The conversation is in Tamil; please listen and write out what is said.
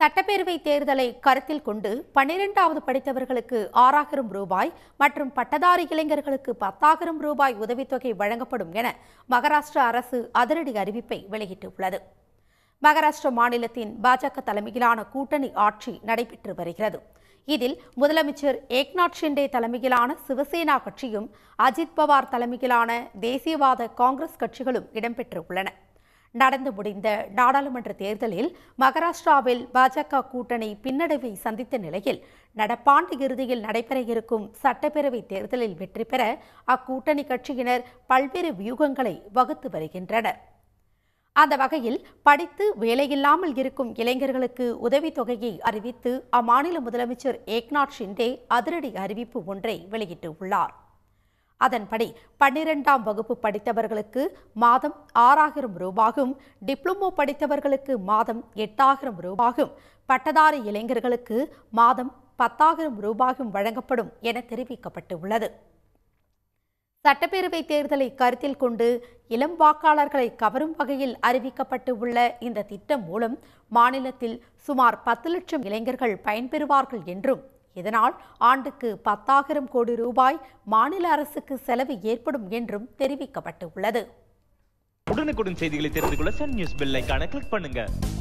சட்டப்பேரவை தேர்தலை கருத்தில் கொண்டு பன்னிரெண்டாவது படித்தவர்களுக்கு ஆறாயிரம் ரூபாய் மற்றும் பட்டதாரி இளைஞர்களுக்கு பத்தாயிரம் ரூபாய் உதவித்தொகை வழங்கப்படும் என மகாராஷ்டிரா அரசு அதிரடி அறிவிப்பை வெளியிட்டுள்ளது மகாராஷ்டிர மாநிலத்தின் பாஜக தலைமையிலான கூட்டணி ஆட்சி நடைபெற்று வருகிறது இதில் முதலமைச்சர் ஏக்நாத் ஷிண்டே தலைமையிலான சிவசேனா கட்சியும் அஜித் பவார் தலைமையிலான தேசியவாத காங்கிரஸ் கட்சிகளும் இடம்பெற்றுள்ளன நடந்து முடிந்த நாடாளுமன்ற தேர்தலில் மகாராஷ்டிராவில் பாஜக கூட்டணி பின்னடைவை சந்தித்த நிலையில் நடப்பாண்டு இறுதியில் நடைபெற இருக்கும் சட்டப்பேரவை தேர்தலில் வெற்றி பெற அக்கூட்டணி கட்சியினர் பல்வேறு வியூகங்களை வகுத்து வருகின்றனர் அந்த வகையில் படித்து வேலையில்லாமல் இருக்கும் இளைஞர்களுக்கு உதவித்தொகையை அறிவித்து அம்மாநில முதலமைச்சர் ஏக்நாத் ஷிண்டே அதிரடி அறிவிப்பு ஒன்றை வெளியிட்டுள்ளார் அதன்படி பன்னிரெண்டாம் வகுப்பு படித்தவர்களுக்கு மாதம் ஆறாயிரம் ரூபாகும் டிப்ளமோ படித்தவர்களுக்கு மாதம் எட்டாயிரம் ரூபாகும் பட்டதாரி இளைஞர்களுக்கு மாதம் பத்தாயிரம் ரூபாயும் வழங்கப்படும் என தெரிவிக்கப்பட்டுள்ளது சட்டப்பேரவை தேர்தலை கருத்தில் கொண்டு இளம் வாக்காளர்களை கவரும் வகையில் அறிவிக்கப்பட்டு உள்ள இந்த திட்டம் மூலம் மாநிலத்தில் சுமார் பத்து லட்சம் இளைஞர்கள் பயன்பெறுவார்கள் என்றும் இதனால் ஆண்டுக்கு பத்தாயிரம் கோடி ரூபாய் மாநில அரசுக்கு செலவு ஏற்படும் என்றும் தெரிவிக்கப்பட்டு உள்ளது உடனுக்குடன் செய்திகளை தெரிந்து கொள்ள சன் நியூஸ் பெல் கிளிக் பண்ணுங்க